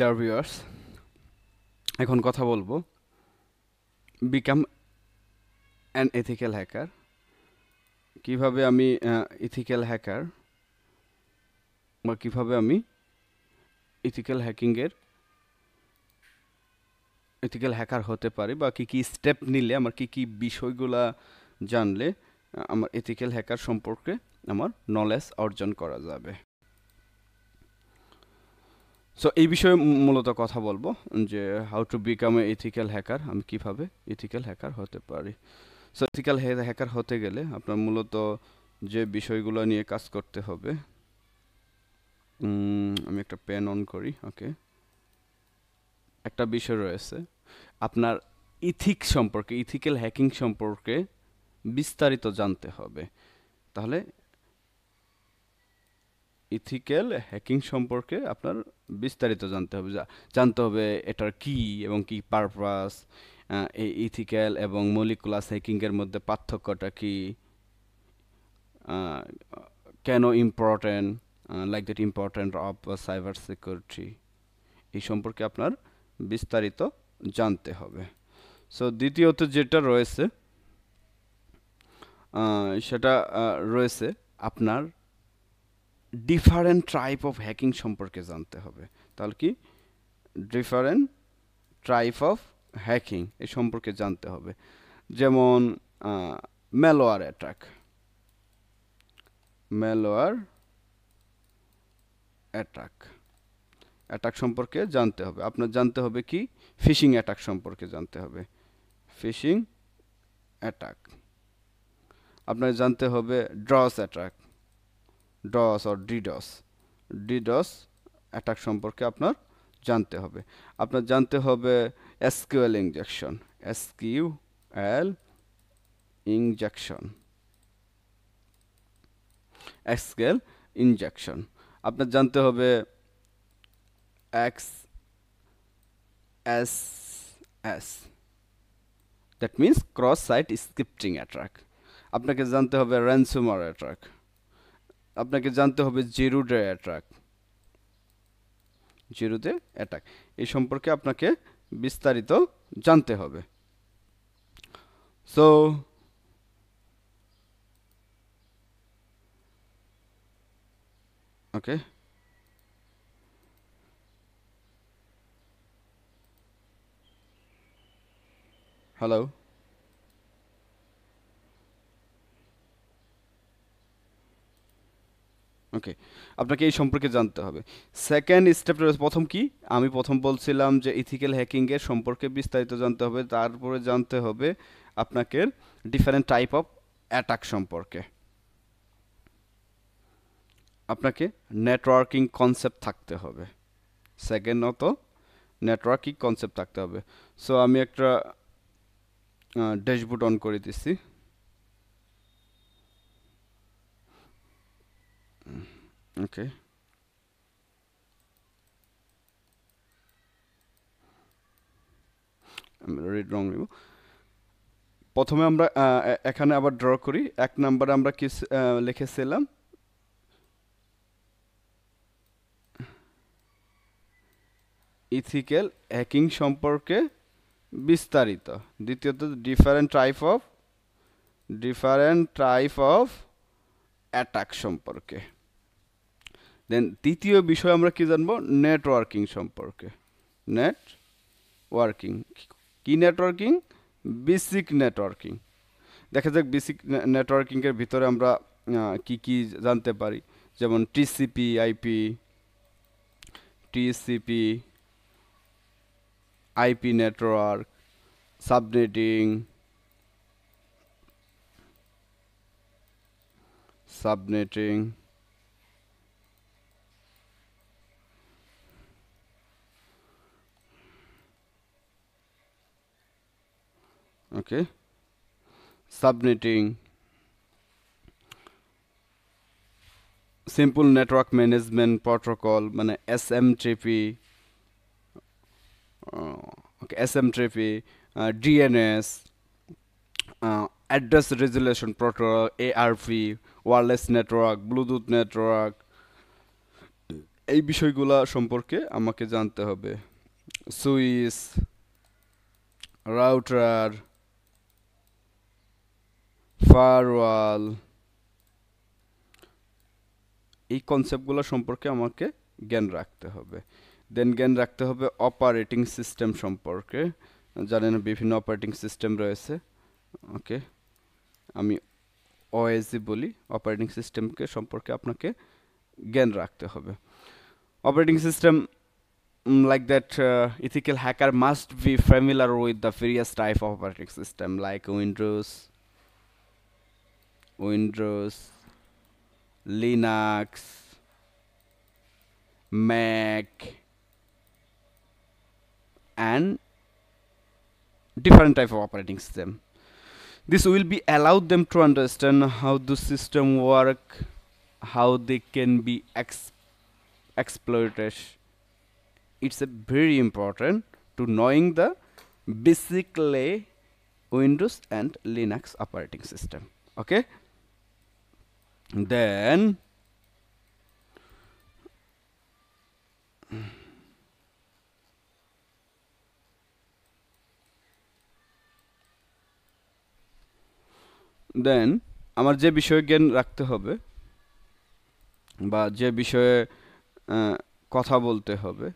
The এখন কথা বলবো বিকাম অ্যান এথিক্যাল হ্যাকার কিভাবে আমি ইথিক্যাল হ্যাকার বা কিভাবে আমি ইথিক্যাল হ্যাকিংয়ের ইথিক্যাল হ্যাকার হতে পারি বা কী কী স্টেপ নিলে আমার কী কী বিষয়গুলা জানলে আমার ইথিক্যাল হ্যাকার সম্পর্কে আমার নলেজ অর্জন করা যাবে সো এই বিষয়ে মূলত কথা বলবো যে how to become a ethical hacker আমি কিভাবে ইথিক্যাল হ্যাকার হতে পারি সো ইথিক্যাল হ্যাকার হতে গেলে আপনার মূলত যে বিষয়গুলো নিয়ে কাজ করতে হবে আমি একটা পেন অন করি ওকে একটা বিষয় রয়েছে আপনার ইথিক সম্পর্কে ইথিক্যাল হ্যাকিং সম্পর্কে বিস্তারিত জানতে হবে তাহলে ইথিক্যাল হ্যাকিং সম্পর্কে আপনার বিস্তারিত জানতে হবে জানতে হবে এটার কি এবং কি পারপাস এই ইথিক্যাল এবং মলিকুলাস হ্যাকিংয়ের মধ্যে পার্থক্যটা কি কেন important like that important of cyber security এই সম্পর্কে আপনার বিস্তারিত জানতে হবে সো দ্বিতীয়ত যেটা রয়েছে সেটা রয়েছে আপনার ডিফারেন্ট টাইপ অফ হ্যাকিং সম্পর্কে জানতে হবে তাহলে কি ডিফারেন্ট টাইপ অফ হ্যাকিং এ সম্পর্কে জানতে হবে যেমন malware attack malware attack attack সম্পর্কে জানতে হবে আপনার জানতে হবে কি ফিশিং অ্যাটাক সম্পর্কে জানতে হবে ফিশিং অ্যাটাক আপনার জানতে হবে DoS attack DoS or DDoS DDoS attack সম্পর্কে আপনার জানতে হবে আপনার জানতে হবে SQL injection SQL injection SQL injection আপনার জানতে হবে X S S that means cross site scripting attack আপনাকে জানতে হবে র্যানসুমার অ্যাট্রাক আপনাকে জানতে হবে জেরুডের অ্যাট্রাক জেরুদের অ্যাট্রাক এই সম্পর্কে আপনাকে বিস্তারিত জানতে হবে সো ওকে হ্যালো ওকে আপনাকে এই সম্পর্কে জানতে হবে সেকেন্ড স্টেপ প্রথম কি আমি প্রথম বলছিলাম যে ইথিক্যাল হ্যাকিংয়ের সম্পর্কে বিস্তারিত জানতে হবে তারপরে জানতে হবে আপনাকে ডিফারেন্ট টাইপ অফ অ্যাটাক সম্পর্কে আপনাকে নেটওয়ার্কিং কনসেপ্ট থাকতে হবে সেকেন্ড অত নেটওয়ার্কিং কনসেপ্ট থাকতে হবে সো আমি একটা ড্যাশবোর্ড অন করে দিচ্ছি Okay. রেড রং নেব প্রথমে আমরা এখানে আবার ড্র করি এক নাম্বারে আমরা কি লিখেছিলাম ইথিক্যাল হ্যাকিং সম্পর্কে বিস্তারিত দ্বিতীয়ত different type of different type of attack সম্পর্কে দেন তৃতীয় বিষয় আমরা কি জানবো নেটওয়ার্কিং সম্পর্কে নেট ওয়ার্কিং কি নেটওয়ার্কিং বেসিক নেটওয়ার্কিং দেখা যাক বেসিক নেটওয়ার্কিংয়ের ভিতরে আমরা কি কি জানতে পারি যেমন TCP IP TCP IP network subnetting subnetting okay subnetting simple network management protocol মানে SMTP uh, okay, SMTP uh, DNS uh, address resolution protocol ARP wireless network bluetooth network এই বিষয়গুলা সম্পর্কে আমাকে জানতে হবে সুইচ রাউটার ফারওয়াল এই কনসেপ্টগুলো সম্পর্কে আমাকে জ্ঞান রাখতে হবে দেন জ্ঞান রাখতে হবে অপারেটিং সিস্টেম সম্পর্কে জানেন বিভিন্ন অপারেটিং সিস্টেম রয়েছে ওকে আমি ওএসি বলি অপারেটিং সিস্টেমকে সম্পর্কে আপনাকে জ্ঞান রাখতে হবে operating system like that ethical hacker must be familiar with the the type type of operating system like Windows, Linux, Mac and different type of operating system. This will be allowed them to understand how the system work, how they can be ex exploited. It's a very important to knowing the basically Windows and Linux operating system. Okay. then then আমার যে বিষয়ে জ্ঞান রাখতে হবে বা যে বিষয়ে কথা বলতে হবে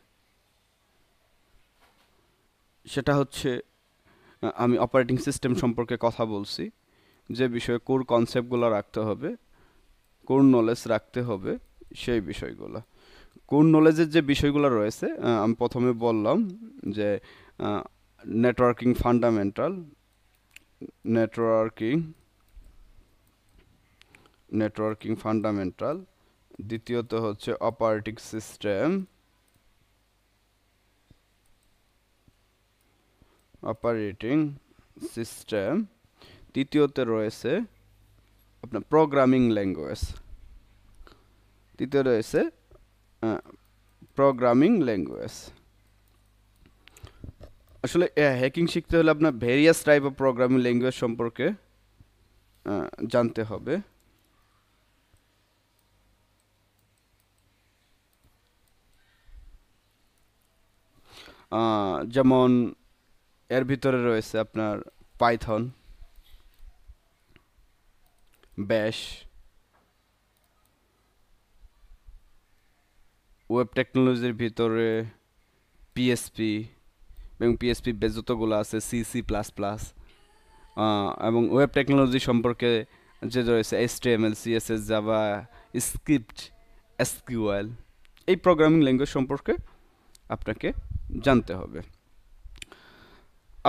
সেটা হচ্ছে আমি অপারেটিং সিস্টেম সম্পর্কে কথা বলছি যে বিষয়ে কোর কনসেপ্টগুলো রাখতে হবে কোন নলেজ রাখতে হবে সেই বিষয়গুলো কোন নলেজের যে বিষয়গুলো রয়েছে আমি প্রথমে বললাম যে networking fundamental networking networking fundamental দ্বিতীয়ত হচ্ছে অপারেটিং সিস্টেম অপারেটিং সিস্টেম তৃতীয়তে রয়েছে আপনার প্রোগ্রামিং ল্যাঙ্গুয়েজ তৃতীয় রয়েছে প্রোগ্রামিং ল্যাঙ্গুয়েজ আসলে হ্যাকিং শিখতে হলে আপনার various type of programming language সম্পর্কে জানতে হবে যেমন এর ভিতরে রয়েছে আপনার পাইথন ব্যাস ওয়েব টেকনোলজির ভিতরে পিএসপি এবং পিএসপি বেস আছে সিসি প্লাস প্লাস এবং ওয়েব টেকনোলজি সম্পর্কে যে রয়েছে H T M L C S S JavaScript SQL এই প্রোগ্রামিং ল্যাঙ্গুয়েজ সম্পর্কে আপনাকে জানতে হবে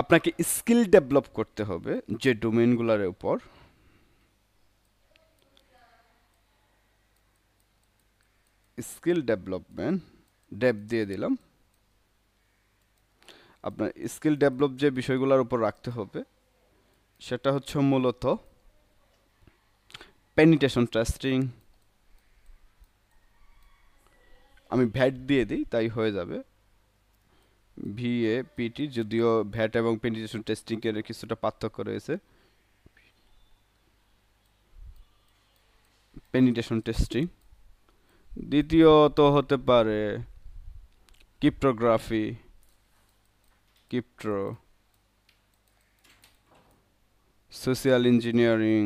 আপনাকে স্কিল ডেভেলপ করতে হবে যে ডোমেনগুলোর উপর স্কিল ডেভেলপমেন্ট ডেপ দিয়ে দিলাম আপনার স্কিল ডেভেলপ যে বিষয়গুলোর উপর রাখতে হবে সেটা হচ্ছে মূলত পেনিটেশন টেস্টিং আমি ভ্যাট দিয়ে দিই তাই হয়ে যাবে ভিএ পিটি যদিও ভ্যাট এবং পেনিটেশন টেস্টিংয়ের কিছুটা পার্থক্য রয়েছে পেনিটেশন টেস্টিং দ্বিতীয়ত হতে পারে cryptography crypto social engineering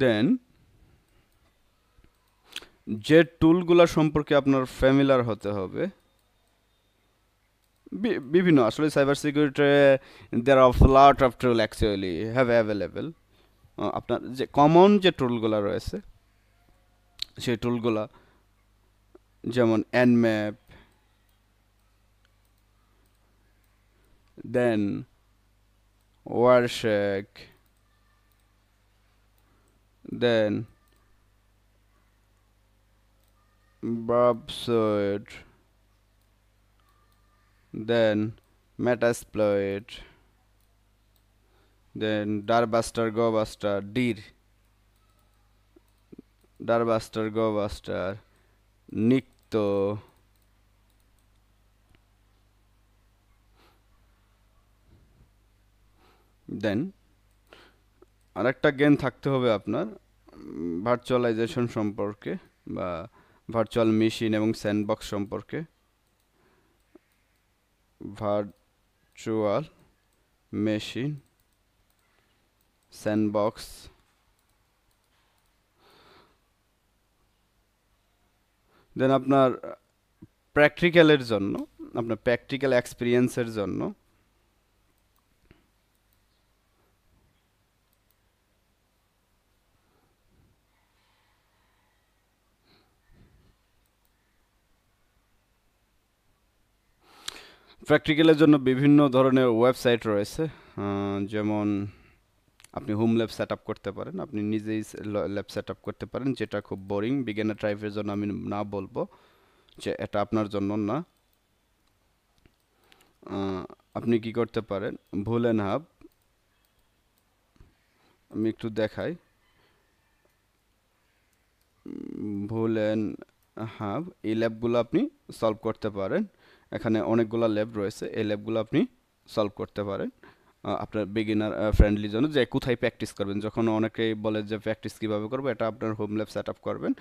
then যে টুলগুলা সম্পর্কে আপনার ফ্যামিলার হতে হবে বিভিন্ন আসলে cyber security there of lot of tool actually have available আপনার যে কমন যে টুলগুলো রয়েছে সেই টুলগুলো যেমন অ্যানম্যাপ দেন ওয়ারশেক দেন বাবসয়েড then metasploit then darbuster gobuster dir darbuster gobuster nikto দেন আরেকটা জ্ঞান থাকতে হবে আপনার ভার্চুয়ালাইজেশন সম্পর্কে বা ভার্চুয়াল মেশিন এবং স্যান্ডবক্স সম্পর্কে ভার্চুয়াল মেশিন স্যান্ডবক্স দেন আপনার প্র্যাকটিক্যালের জন্য আপনার প্র্যাকটিক্যাল এক্সপিরিয়েন্সের জন্য প্র্যাকটিক্যালের জন্য বিভিন্ন ধরনের ওয়েবসাইট রয়েছে যেমন আপনি হোম ল্যাব সেট করতে পারেন আপনি নিজেই ল্যাব সেট করতে পারেন যেটা খুব বোরিং বিজ্ঞানের ট্রাইফের জন্য আমি না বলবো যে এটা আপনার জন্য না আপনি কি করতে পারেন ভুলেন হাব আমি একটু দেখাই ভুলেন হাব এই ল্যাবগুলো আপনি সলভ করতে পারেন এখানে অনেকগুলো ল্যাব রয়েছে এই ল্যাবগুলো আপনি সলভ করতে পারেন আপনার বিগিনার ফ্রেন্ডলি জন্য যে কোথায় প্র্যাকটিস করবেন যখন অনেকে বলে যে প্র্যাকটিস কীভাবে করবো এটা আপনার হোম ল্যাব সেট আপ করবেন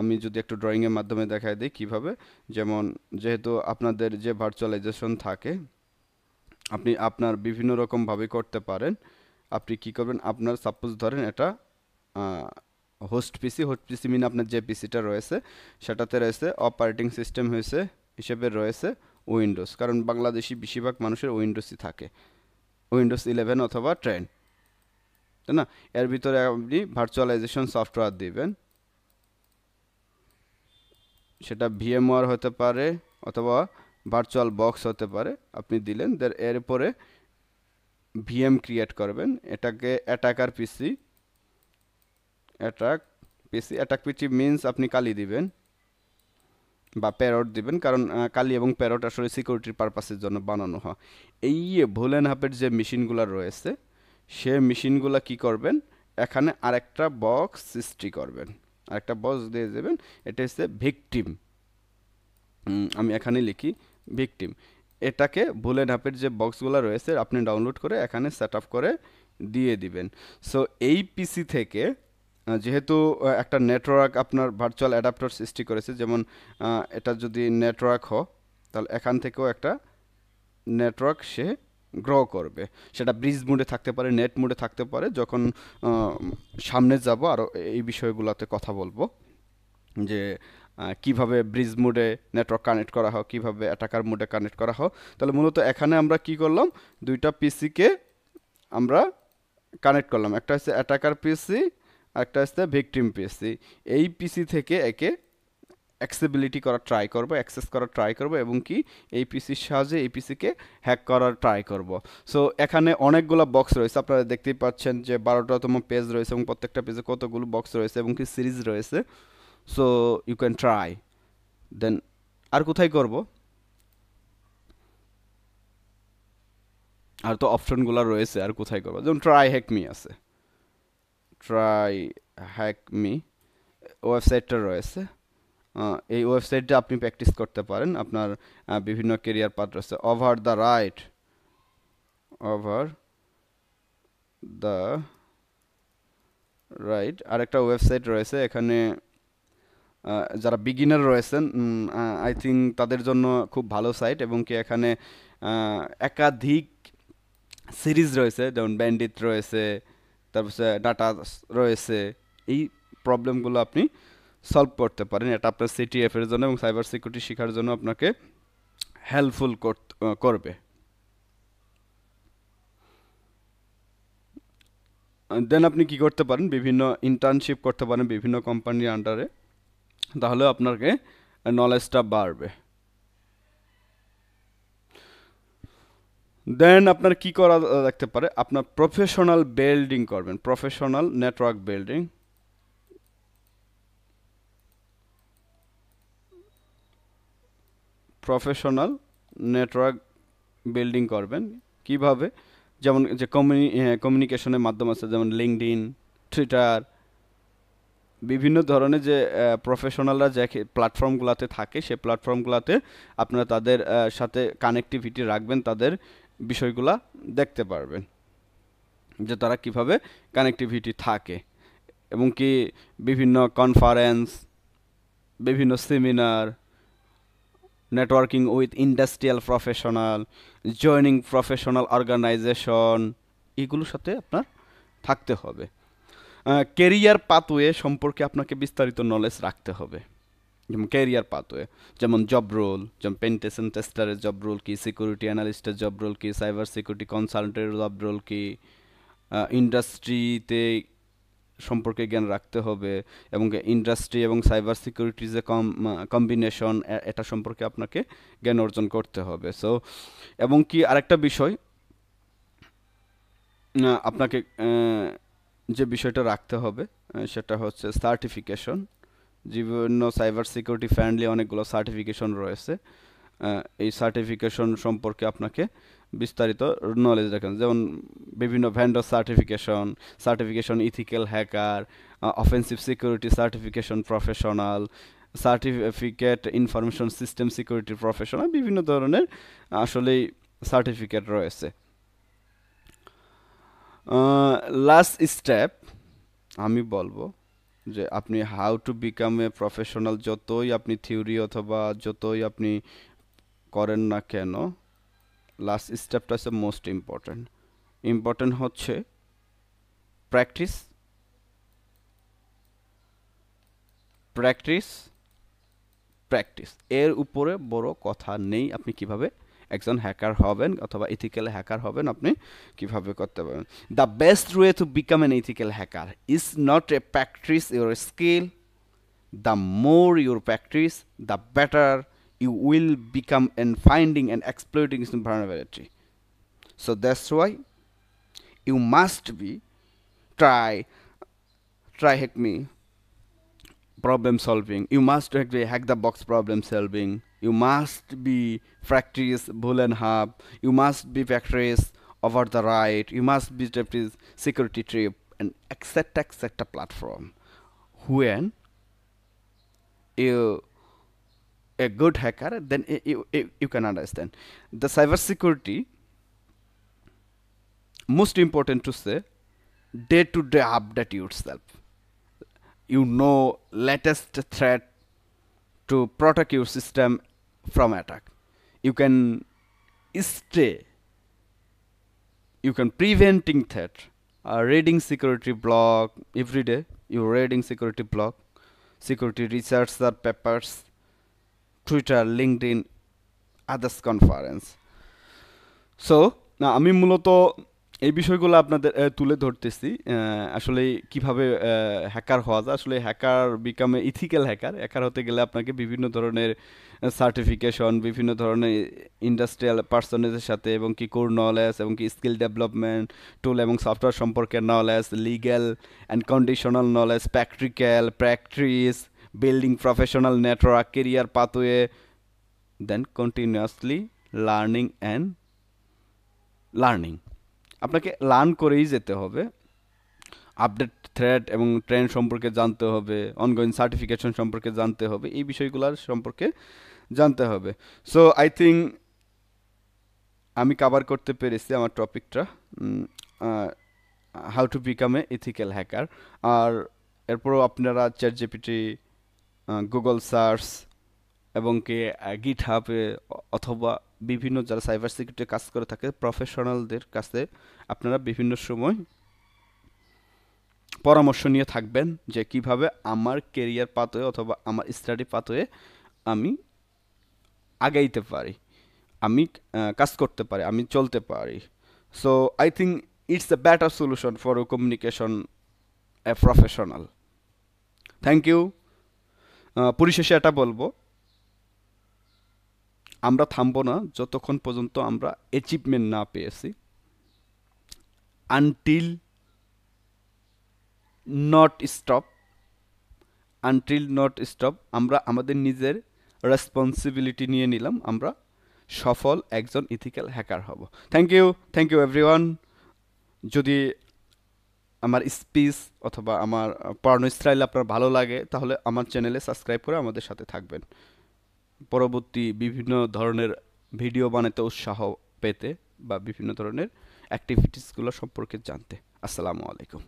আমি যদি একটু ড্রয়িংয়ের মাধ্যমে দেখাই দিই কীভাবে যেমন যেহেতু আপনাদের যে ভার্চুয়ালাইজেশন থাকে আপনি আপনার বিভিন্ন রকমভাবে করতে পারেন আপনি কি করবেন আপনার সাপোজ ধরেন এটা হোস্ট পিসি হোস্ট পিসি মিন আপনার যে পিসিটা রয়েছে সেটাতে রয়েছে অপারেটিং সিস্টেম হয়েছে হিসেবে রয়েছে উইন্ডোজ কারণ বাংলাদেশি বেশিরভাগ মানুষের উইন্ডোজই থাকে উইন্ডোজ ইলেভেন অথবা ট্রেন তাই না এর ভিতরে আপনি ভার্চুয়ালাইজেশন সফটওয়্যার দিবেন সেটা ভিএমওয়ার হতে পারে অথবা ভার্চুয়াল বক্স হতে পারে আপনি দিলেন দের এরপরে ভিএম ক্রিয়েট করবেন এটাকে attacker PC attack PC attack PC means আপনি কালি দিবেন বা প্যারট দিবেন কারণ কালি এবং প্যারট আসলে সিকিউরিটির পারপাসের জন্য বানানো হয় এই ভোলেন হাপের যে মেশিনগুলো রয়েছে সে মেশিনগুলো কি করবেন এখানে আরেকটা বক্স সৃষ্টি করবেন আরেকটা বক্স দিয়ে দেবেন এটা হচ্ছে ভিকটিম আমি এখানে লিখি ভিকটিম এটাকে ভোলেন হাপের যে বক্সগুলো রয়েছে আপনি ডাউনলোড করে এখানে সেট করে দিয়ে দিবেন সো এই পিসি থেকে যেহেতু একটা নেটওয়ার্ক আপনার ভার্চুয়াল অ্যাডাপ্টার সৃষ্টি করেছে যেমন এটা যদি নেটওয়ার্ক হয় তাহলে এখান থেকেও একটা নেটওয়ার্ক সে গ্রো করবে সেটা ব্রিজ মুডে থাকতে পারে নেট মুডে থাকতে পারে যখন সামনে যাব আরও এই বিষয়গুলোতে কথা বলবো যে কিভাবে ব্রিজ মুডে নেটওয়ার্ক কানেক্ট করা হোক কিভাবে অ্যাটাকার মুডে কানেক্ট করা হোক তাহলে মূলত এখানে আমরা কি করলাম দুইটা পিসিকে আমরা কানেক্ট করলাম একটা হচ্ছে অ্যাটাকার পিসি একটা আসতে ভিকটিম পিসি এই পিসি থেকে একে অ্যাক্সেবিলিটি করার ট্রাই করব অ্যাক্সেস করার ট্রাই করব এবং কি এই পিসির সাহায্যে এই পিসিকে হ্যাক করার ট্রাই করব সো এখানে অনেকগুলো বক্স রয়েছে আপনারা দেখতেই পাচ্ছেন যে বারোটাতম পেজ রয়েছে এবং প্রত্যেকটা পেজে কতগুলো বক্স রয়েছে এবং কি সিরিজ রয়েছে so you can try then আর কোথায় করব আর তো অপশনগুলো রয়েছে আর কোথায় করবো যেমন ট্রাই হ্যাক মি আছে ট্রাই হ্যাক মি ওয়েবসাইটটা রয়েছে এই ওয়েবসাইটটা আপনি প্র্যাকটিস করতে পারেন আপনার বিভিন্ন কেরিয়ার পাথ রয়েছে over the right over the right আরেকটা ওয়েবসাইট রয়েছে এখানে যারা বিগিনার রয়েছেন আই থিঙ্ক তাদের জন্য খুব ভালো সাইট এবং কি এখানে একাধিক সিরিজ রয়েছে যেমন ব্যান্ডিত রয়েছে তারপরে ডাটা রয়েছে এই প্রবলেমগুলো আপনি সলভ করতে পারেন এটা আপনার সিটিএফের জন্য এবং সাইবার সিকিউরিটি শেখার জন্য আপনাকে হেল্পফুল করবে দেন আপনি কি করতে পারেন বিভিন্ন ইন্টার্নশিপ করতে পারেন বিভিন্ন কোম্পানির আন্ডারে তাহলে আপনাকে নলেজটা বাড়বে দেন আপনার কি করা দেখতে পারে আপনার প্রফেশনাল বিল্ডিং করবেন professional network building professional network building করবেন কিভাবে যেমন যে কমিউনি কমিউনিকেশনের হ্যাঁ, মাধ্যম আছে যেমন লিঙ্কড ইন টুইটার বিভিন্ন ধরনের যে প্রফেশনালরা যে প্ল্যাটফর্মগুলোতে থাকে সে প্ল্যাটফর্মগুলোতে আপনারা তাদের সাথে কানেক্টিভিটি রাখবেন তাদের বিষয়গুলা দেখতে পারবেন যে তারা কিভাবে কানেক্টিভিটি থাকে এবং কি বিভিন্ন কনফারেন্স বিভিন্ন seminar networking with industrial professional joining professional organization এগুলোর সাথে আপনার থাকতে হবে কেরিয়ার পাথওয়ে সম্পর্কে আপনাকে বিস্তারিত নলেজ রাখতে হবে যেমন ক্যারিয়ার পাথওয়ে যেমন জব রোল যেমন পেন্টেশন টেস্টারের জব রোল কি সিকিউরিটি অ্যানালিস্টের জব রোল কি সাইবার সিকিউরিটি কনসালটেন্টের জব রোল কি ইন্ডাস্ট্রিতে সম্পর্কে জ্ঞান রাখতে হবে এবং ইন্ডাস্ট্রি এবং সাইবার সিকিউরিটি যে কম কম্বিনেশন এটা সম্পর্কে আপনাকে জ্ঞান অর্জন করতে হবে সো এবং কি আরেকটা বিষয় আপনাকে যে বিষয়টা রাখতে হবে সেটা হচ্ছে সার্টিফিকেশন বিভিন্ন সাইবার সিকিউরিটি ফ্রেন্ডলি অনেকগুলো সার্টিফিকেশন রয়েছে এই সার্টিফিকেশন সম্পর্কে আপনাকে বিস্তারিত নলেজ রাখেন যেমন বিভিন্ন vendor certification certification ethical hacker offensive security certification professional certificate information system security professional বিভিন্ন ধরনের আসলেই সার্টিফিকেট রয়েছে লাস্ট স্টেপ আমি বলবো যে আপনি how to become a professional যতই আপনি থিওরি অথবা যতই আপনি করেন না কেন লাস্ট স্টেপটা হচ্ছে মোস্ট ইম্পর্ট্যান্ট ইম্পর্ট্যান্ট হচ্ছে প্র্যাকটিস প্র্যাকটিস প্র্যাকটিস এর উপরে বড় কথা নেই আপনি কিভাবে একজন হ্যাকার হবেন অথবা ইথিক্যাল হ্যাকার হবেন আপনি কিভাবে করতে পারবেন the best way to become an ethical hacker is not a practice your skill the more your practice the better you will become an finding and exploring is vulnerability. So that's why you must be try try hack me problem solving you must actually hack the box problem solving you must be practice bull and hub you must be practice over the right you must be practice security trip and accept a platform when you a good hacker then you, you, you can understand the cybersecurity most important to say day to day update yourself you know latest threat to protect your system from attack you can stay you can preventing that uh, reading security blog every day you reading security blog security researcher papers twitter linkedin others conference so now আমি মূলত এই বিষয়গুলো আপনাদের তুলে ধরতেছি আসলে কিভাবে hacker হওয়া যায় আসলে হ্যাকার বিকামে ইথিক্যাল হ্যাকার হ্যাকার হতে গেলে আপনাকে বিভিন্ন ধরনের সার্টিফিকেশন বিভিন্ন ধরনের ইন্ডাস্ট্রিয়াল পার্সনেজের সাথে এবং কি কোর নলেজ এবং কি স্কিল ডেভেলপমেন্ট টুল এবং সফটওয়্যার সম্পর্কে knowledge legal and conditional knowledge practical practice building professional network career pathway then continuously learning and learning আপনাকে লার্ন করেই যেতে হবে আপডেট থ্রেড এবং ট্রেন্ড সম্পর্কে জানতে হবে অনগোয়িং সার্টিফিকেশন সম্পর্কে জানতে হবে এই বিষয়গুলোর সম্পর্কে জানতে হবে সো আই থিঙ্ক আমি কাভার করতে পেরেছি আমার টপিকটা how to become a ethical hacker আর এরপরও আপনারা চ্যাট জিপিটি গুগল সার্চ এবং কে গিট হাবে অথবা বিভিন্ন যারা সাইবার সিকিউরিটি কাজ করে থাকে প্রফেশনালদের কাছে আপনারা বিভিন্ন সময় পরামর্শ নিয়ে থাকবেন যে কিভাবে আমার কেরিয়ার পাথওয়ে অথবা আমার স্টাডি পাথওয়ে আমি আগাইতে পারি আমি কাজ করতে পারি আমি চলতে পারি so I think it's a better solution for communication a professional thank you পরিশেষে এটা বলবো আমরা থামব না যতক্ষণ পর্যন্ত আমরা অ্যাচিভমেন্ট না পেয়েছি until not stop until not stop আমরা আমাদের নিজের রেসপন্সিবিলিটি নিয়ে নিলাম আমরা সফল একজন ইথিক্যাল হ্যাকার হব thank you thank you everyone যদি আমার স্পিচ অথবা আমার পড়ানো স্টাইল আপনার ভালো লাগে তাহলে আমার চ্যানেলে সাবস্ক্রাইব করে আমাদের সাথে থাকবেন পরবর্তী বিভিন্ন ধরনের ভিডিও বানাতে উৎসাহ পেতে বা বিভিন্ন ধরনের অ্যাক্টিভিটিসগুলো সম্পর্কে জানতে আসসালামু আলাইকুম